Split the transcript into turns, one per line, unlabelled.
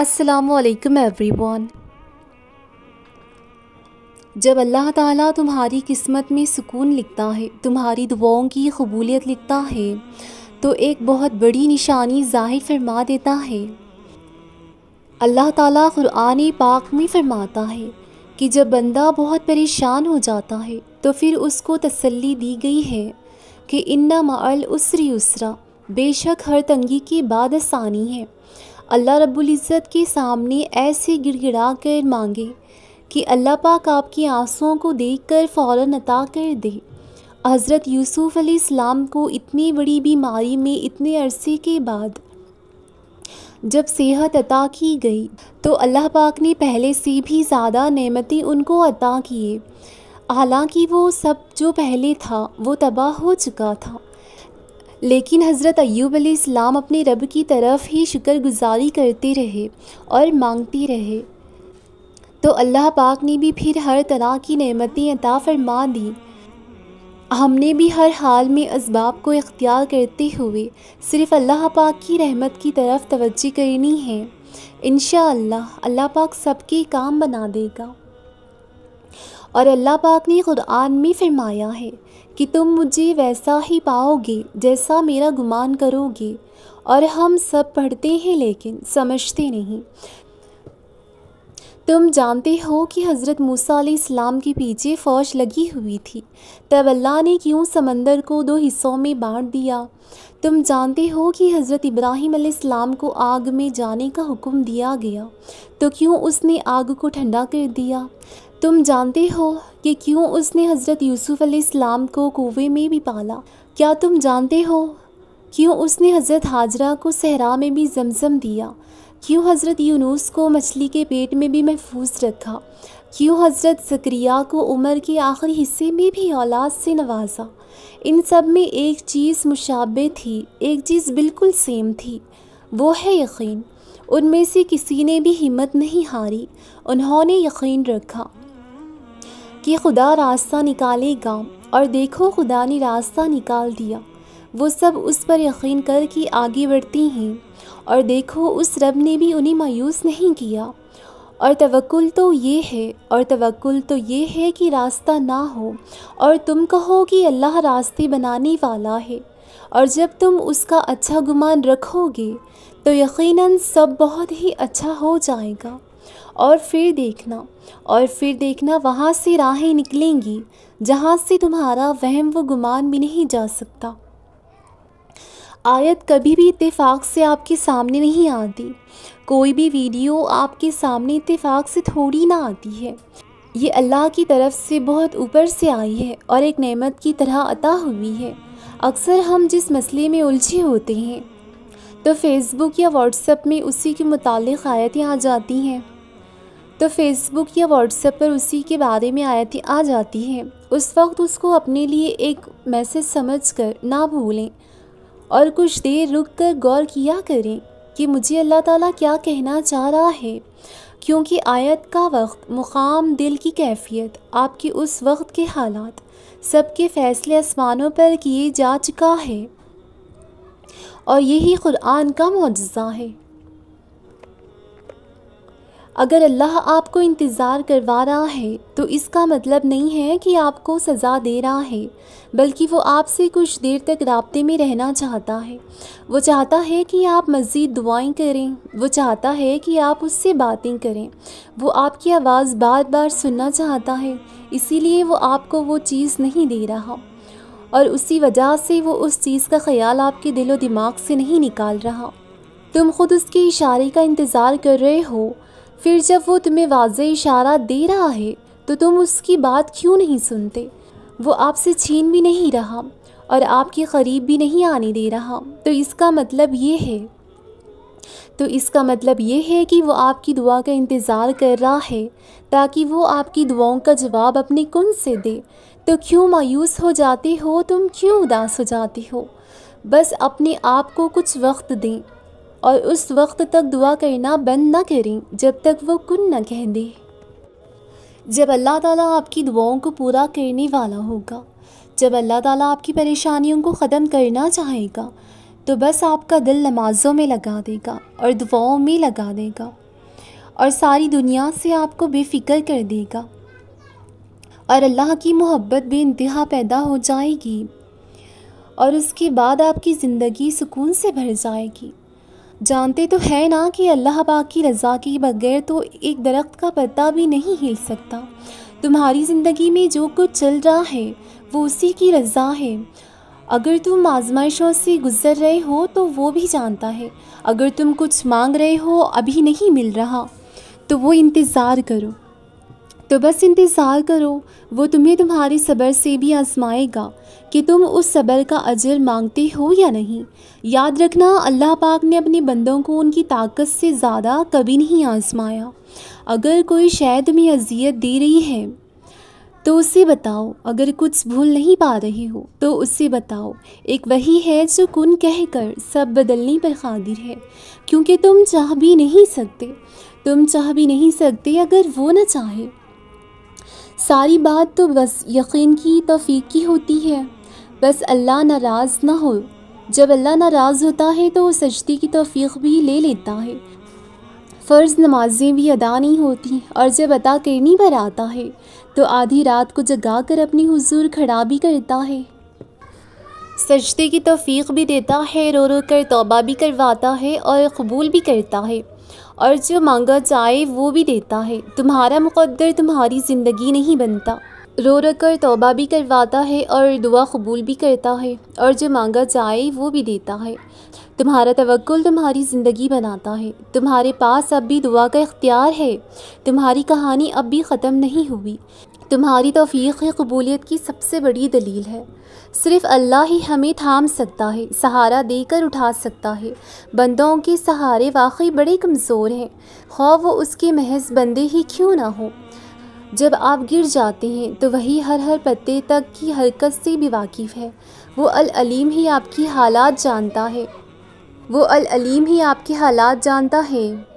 असलकम एवरीवन जब अल्लाह ताला तुम्हारी किस्मत में सुकून लिखता है तुम्हारी दुआओं की कबूलियत लिखता है तो एक बहुत बड़ी निशानी जाहिर फरमा देता है अल्लाह ताला क़ुरान पाक में फरमाता है कि जब बंदा बहुत परेशान हो जाता है तो फिर उसको तसल्ली दी गई है कि इन्ना माल उसरी उसरा बेशक हर तंगी की बाद आसानी है अल्लाह इज़्ज़त के सामने ऐसे गिड़गिड़ा कर मांगे कि अल्लाह पाक आपकी आंसुओं को देख कर फ़ौर अता कर दे हज़रत यूसुफ़ अलैहिस्सलाम को इतनी बड़ी बीमारी में इतने अरसे के बाद जब सेहत अता की गई तो अल्लाह पाक ने पहले से भी ज़्यादा नेमतें उनको अता किए हालांकि वो सब जो पहले था वो तबाह हो चुका था लेकिन हज़रत अयूब अलैहिस्सलाम अपने रब की तरफ ही शुक्रगुजारी करते रहे और मांगते रहे तो अल्लाह पाक ने भी फिर हर तरह की नेमतें अता फरमा दी हमने भी हर हाल में इसबाब को इख्तियार करते हुए सिर्फ़ अल्लाह पाक की रहमत की तरफ तवज्जो करनी है इन अल्लाह पाक सबके काम बना देगा और अल्लाह पाक ने क़ुरान में फरमाया है कि तुम मुझे वैसा ही पाओगे जैसा मेरा गुमान करोगे और हम सब पढ़ते हैं लेकिन समझते नहीं तुम जानते हो कि हज़रत मूसा इस्लाम के पीछे फ़ौज लगी हुई थी तब अल्लाह ने क्यों समंदर को दो हिस्सों में बांट दिया तुम जानते हो कि हज़रत इब्राहिम इस्लाम को आग में जाने का हुक्म दिया गया तो क्यों उसने आग को ठंडा कर दिया तुम जानते हो कि क्यों उसने हज़रत यूसुफ़ अलैहिस्सलाम को कुएं में भी पाला क्या तुम जानते हो क्यों उसने हज़रत हाजरा को सहरा में भी जमजम दिया क्यों हज़रत यूनुस को मछली के पेट में भी महफूज रखा क्यों हज़रत जक्रिया को उम्र के आखिरी हिस्से में भी औलाद से नवाजा इन सब में एक चीज़ मुशाबे थी एक चीज़ बिल्कुल सेम थी वो है यकीन उनमें से किसी ने भी हिम्मत नहीं हारी उन्होंने यकीन रखा कि खुदा रास्ता निकालेगा और देखो खुदा ने रास्ता निकाल दिया वो सब उस पर यकीन कर कि आगे बढ़ती हैं और देखो उस रब ने भी उन्हें मायूस नहीं किया और तवक्ल तो ये है और तवक्ल तो ये है कि रास्ता ना हो और तुम कहो कि अल्लाह रास्ते बनाने वाला है और जब तुम उसका अच्छा गुमान रखोगे तो यकीनन सब बहुत ही अच्छा हो जाएगा और फिर देखना और फिर देखना वहाँ से राहें निकलेंगी जहाँ से तुम्हारा वहम व गुमान भी नहीं जा सकता आयत कभी भी इत्तेफाक से आपके सामने नहीं आती कोई भी वीडियो आपके सामने इत्तेफाक से थोड़ी ना आती है ये अल्लाह की तरफ से बहुत ऊपर से आई है और एक नेमत की तरह अता हुई है अक्सर हम जिस मसले में उलझे होते हैं तो फेसबुक या व्हाट्सएप में उसी के मुतालिक आयतें आ जाती हैं तो फेसबुक या व्हाट्सएप पर उसी के बारे में आयतें आ जाती हैं उस वक्त उसको अपने लिए एक मैसेज समझकर ना भूलें और कुछ देर रुक कर गौर किया करें कि मुझे अल्लाह ताला क्या कहना चाह रहा है क्योंकि आयत का वक्त मुकाम दिल की कैफियत आपके उस वक्त के हालात सबके फ़ैसले आसमानों पर किए जा चुका है और यही क़ुरान का मुआजा है अगर अल्लाह आपको इंतज़ार करवा रहा है तो इसका मतलब नहीं है कि आपको सज़ा दे रहा है बल्कि वो आपसे कुछ देर तक रबते में रहना चाहता है वो चाहता है कि आप मज़ीद दुआएं करें वो चाहता है कि आप उससे बातें करें वो आपकी आवाज़ बार बार सुनना चाहता है इसीलिए वो आपको वो चीज़ नहीं दे रहा और उसी वजह से वो उस चीज़ का ख्याल आपके दिलो दिमाग से नहीं निकाल रहा तुम खुद उसके इशारे का इंतज़ार कर रहे हो फिर जब वो तुम्हें वाज इशारा दे रहा है तो तुम उसकी बात क्यों नहीं सुनते वो आपसे छीन भी नहीं रहा और आपके करीब भी नहीं आने दे रहा तो इसका मतलब ये है तो इसका मतलब ये है कि वो आपकी दुआ का इंतज़ार कर रहा है ताकि वो आपकी दुआओं का जवाब अपने कुन से दे तो क्यों मायूस हो जाते हो तुम क्यों उदास हो जाते हो बस अपने आप को कुछ वक्त दें और उस वक्त तक दुआ करना बंद ना करें जब तक वो कुन ना कह दे जब अल्लाह ताला आपकी दुआओं को पूरा करने वाला होगा जब अल्लाह ताला आपकी परेशानियों को ख़त्म करना चाहेगा तो बस आपका दिल नमाज़ों में लगा देगा और दुआओं में लगा देगा और सारी दुनिया से आपको बेफिक्र कर देगा और अल्लाह की मोहब्बत बेानतहा पैदा हो जाएगी और उसके बाद आपकी ज़िंदगी सुकून से भर जाएगी जानते तो है ना कि अल्लाह पाक की रज़ा के बगैर तो एक दरख्त का पत्ता भी नहीं हिल सकता तुम्हारी ज़िंदगी में जो कुछ चल रहा है वो उसी की रज़ा है अगर तुम आजमाइशों से गुज़र रहे हो तो वो भी जानता है अगर तुम कुछ मांग रहे हो अभी नहीं मिल रहा तो वो इंतज़ार करो तो बस इंतज़ार करो वो तुम्हें तुम्हारे सबर से भी आजमाएगा कि तुम उस सबर का अजर मांगते हो या नहीं याद रखना अल्लाह पाक ने अपने बंदों को उनकी ताकत से ज़्यादा कभी नहीं आजमाया अगर कोई शायद तुम्हें अजियत दे रही है तो उसे बताओ अगर कुछ भूल नहीं पा रहे हो तो उसे बताओ एक वही है जो कुन कह कर सब बदलने पर खादिर है क्योंकि तुम चाह भी नहीं सकते तुम चाह भी नहीं सकते अगर वो ना चाहे सारी बात तो बस यकीन की तोफ़ी की होती है बस अल्लाह नाराज़ ना हो जब अल्लाह नाराज़ होता है तो वो सजदी की तोफ़ी भी ले लेता है फ़र्ज़ नमाजें भी अदा नहीं होती और जब अदा करनी पर आता है तो आधी रात को जगा कर अपनी हुजूर खड़ा भी करता है सजदे की तोफ़ी भी देता है रो रो कर तोबा भी करवाता है और कबूल भी करता है और जो मांगा जाए वो भी देता है तुम्हारा मुकद्दर तुम्हारी ज़िंदगी नहीं बनता रो रख कर तोबा भी करवाता है और दुआ कबूल भी करता है और जो मांगा जाए वो भी देता है तुम्हारा तवक्ल तुम्हारी ज़िंदगी बनाता है तुम्हारे पास अब भी दुआ का इख्तियार है तुम्हारी कहानी अब भी ख़त्म नहीं हुई तुम्हारी तोफ़ी कबूलियत की सबसे बड़ी दलील है सिर्फ़ अल्लाह ही हमें थाम सकता है सहारा देकर उठा सकता है बंदों के सहारे वाकई बड़े कमज़ोर हैं खौ वो उसके महज बंदे ही क्यों ना हो जब आप गिर जाते हैं तो वही हर हर पत्ते तक की हरकत से भी वाकिफ़ है वो अल अलीम ही आपकी हालात जानता है वो अल अलीम ही आपके हालात जानता है